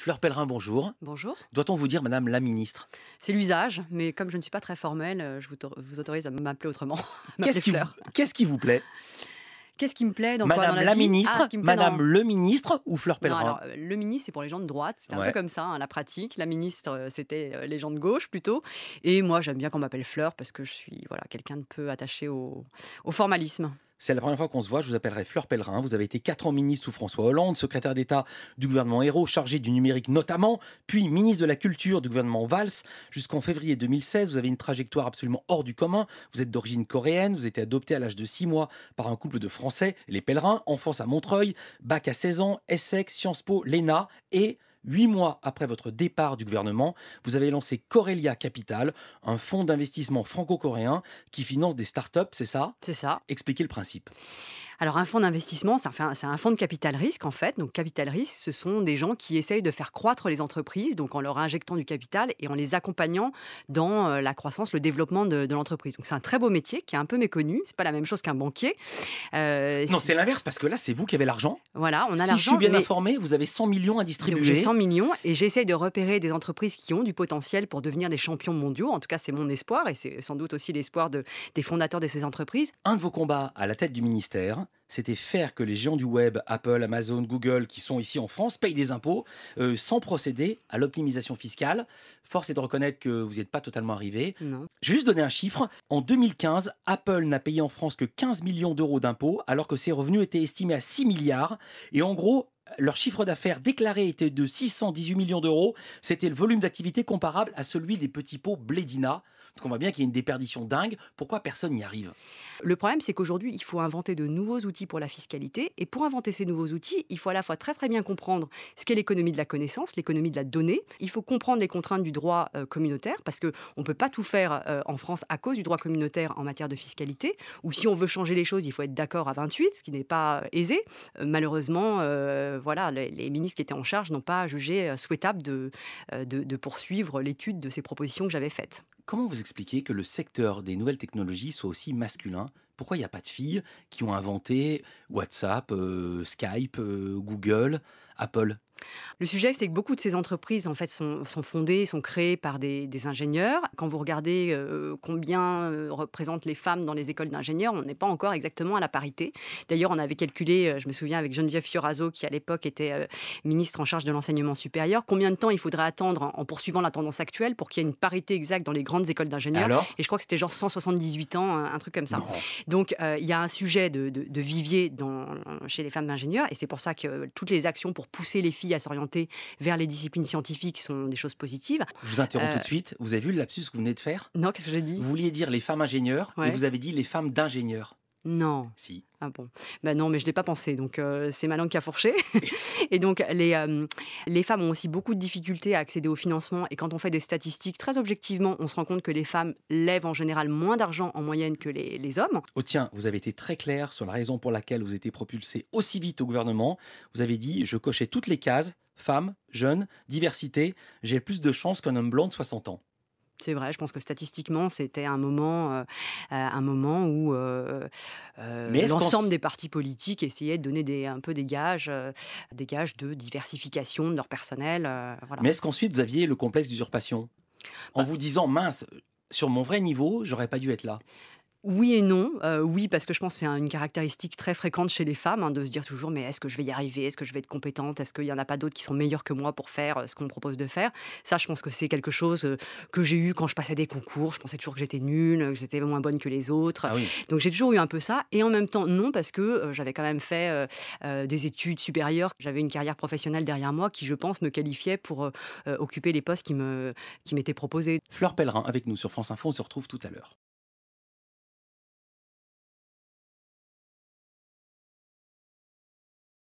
Fleur Pellerin, bonjour. Bonjour. Doit-on vous dire Madame la Ministre C'est l'usage, mais comme je ne suis pas très formelle, euh, je vous autorise à m'appeler autrement. Qu'est-ce qui, vous plaît Qu'est-ce qui me plaît dans Madame la, ah, ministre, Madame le ministre ou Fleur Pellerin alors, euh, Le ministre, c'est pour les gens de droite, c'est un peu comme ça, hein, la pratique. La ministre, euh, c'était les gens de gauche plutôt. Et moi, j'aime bien qu'on m'appelle Fleur parce que je suis voilà quelqu'un de peu attaché au formalisme. C'est la première fois qu'on se voit. Je vous appellerai Fleur Pellerin. Vous avez été quatre ans ministre sous François Hollande, secrétaire d'État du gouvernement Hérault, chargé du numérique notamment, puis ministre de la Culture du gouvernement Valls. Jusqu'en février 2016, vous avez une trajectoire absolument hors du commun. Vous êtes d'origine coréenne. Vous été adopté à l'âge de six mois par un couple de Français, les pèlerins, Enfance à Montreuil, bac à 16 ans, ESSEC, Sciences Po, l'ENA et Huit mois après votre départ du gouvernement, vous avez lancé Corelia Capital, un fonds d'investissement franco-coréen qui finance des startups, c'est ça C'est ça. Expliquez le principe. Alors, un fonds d'investissement, c'est un, fonds de capital risque, en fait. Donc, capital risque, ce sont des gens qui essayent de faire croître les entreprises, donc en leur injectant du capital et en les accompagnant dans euh, la croissance, le développement de, l'entreprise. Donc, c'est un très beau métier qui est un peu méconnu. C'est pas la même chose qu'un banquier. Euh, non, c'est l'inverse, parce que là, c'est vous qui avez l'argent. Voilà, on a l'argent. Si je suis bien informé, vous avez 100 millions à distribuer. J'ai 100 millions et j'essaye de repérer des entreprises qui ont du potentiel pour devenir des champions mondiaux. En tout cas, c'est mon espoir et c'est sans doute aussi l'espoir de, des fondateurs de ces entreprises. Un de vos combats à la tête du ministère, c'était faire que les géants du web, Apple, Amazon, Google, qui sont ici en France, payent des impôts euh, sans procéder à l'optimisation fiscale. Force est de reconnaître que vous n'êtes pas totalement arrivé. Je vais juste donner un chiffre. En 2015, Apple n'a payé en France que 15 millions d'euros d'impôts alors que ses revenus étaient estimés à 6 milliards. Et en gros, leur chiffre d'affaires déclaré était de 618 millions d'euros. C'était le volume d'activité comparable à celui des petits pots Blédina. Donc on voit bien qu'il y a une déperdition dingue. Pourquoi personne n'y arrive Le problème, c'est qu'aujourd'hui, il faut inventer de nouveaux outils pour la fiscalité. Et pour inventer ces nouveaux outils, il faut à la fois très très bien comprendre ce qu'est l'économie de la connaissance, l'économie de la donnée. Il faut comprendre les contraintes du droit euh, communautaire, parce qu'on ne peut pas tout faire euh, en France à cause du droit communautaire en matière de fiscalité. Ou si on veut changer les choses, il faut être d'accord à 28, ce qui n'est pas euh, aisé. Malheureusement, voilà, les, ministres qui étaient en charge n'ont pas jugé euh, souhaitable euh, de, poursuivre l'étude de ces propositions que j'avais faites. Comment vous expliquez que le secteur des nouvelles technologies soit aussi masculin Pourquoi il n'y a pas de filles qui ont inventé WhatsApp, euh, Skype, Google, Apple le sujet, c'est que beaucoup de ces entreprises, en fait, sont, fondées, sont créées par des, ingénieurs. Quand vous regardez euh, combien euh, représentent les femmes dans les écoles d'ingénieurs, on n'est pas encore exactement à la parité. D'ailleurs, on avait calculé, euh, je me souviens, avec Geneviève Fioraso, qui à l'époque était ministre en charge de l'enseignement supérieur, combien de temps il faudrait attendre en, poursuivant la tendance actuelle pour qu'il y ait une parité exacte dans les grandes écoles d'ingénieurs. Et je crois que c'était genre 178 ans, un, truc comme ça. Donc, il y a un sujet de, de vivier dans, chez les femmes d'ingénieurs, et c'est pour ça que toutes les actions pour pousser les filles à s'orienter vers les disciplines scientifiques sont des choses positives. Je vous interromps tout de euh, suite. Vous avez vu le lapsus que vous venez de faire Non, qu'est-ce que j'ai dit Vous vouliez dire les femmes ingénieurs et vous avez dit les femmes d'ingénieurs. Non. Si. Ah bon Ben non, mais je ne l'ai pas pensé, donc euh, c'est ma langue qui a fourché. et donc, les, euh, les femmes ont aussi beaucoup de difficultés à accéder au financement, et quand on fait des statistiques, très objectivement, on se rend compte que les femmes lèvent en général moins d'argent en moyenne que les, hommes. Oh tiens, vous avez été très clair sur la raison pour laquelle vous étiez propulsé aussi vite au gouvernement. Vous avez dit, je cochais toutes les cases, femmes, jeunes, diversité, j'ai plus de chances qu'un homme blanc de 60 ans. C'est vrai, je pense que statistiquement, c'était un moment, euh, euh, un moment où euh, l'ensemble des partis politiques essayaient de donner des, un peu des gages, des gages de diversification de leur personnel. Mais est-ce qu'ensuite vous aviez le complexe d'usurpation en bah vous disant mince, sur mon vrai niveau, j'aurais pas dû être là oui et non. Euh, oui, parce que je pense que c'est une caractéristique très fréquente chez les femmes, hein, de se dire toujours mais est-ce que je vais y arriver Est-ce que je vais être compétente Est-ce qu'il n'y en a pas d'autres qui sont meilleurs que moi pour faire euh, ce qu'on me propose de faire Ça, je pense que c'est quelque chose euh, que j'ai eu quand je passais des concours. Je pensais toujours que j'étais nulle, que j'étais moins bonne que les autres. Ah Donc j'ai toujours eu un peu ça. Et en même temps, non, parce que j'avais quand même fait des études supérieures. J'avais une carrière professionnelle derrière moi qui, je pense, me qualifiait pour occuper les postes qui m'étaient proposés. Fleur Pellerin avec nous sur France Info. On se retrouve tout à l'heure.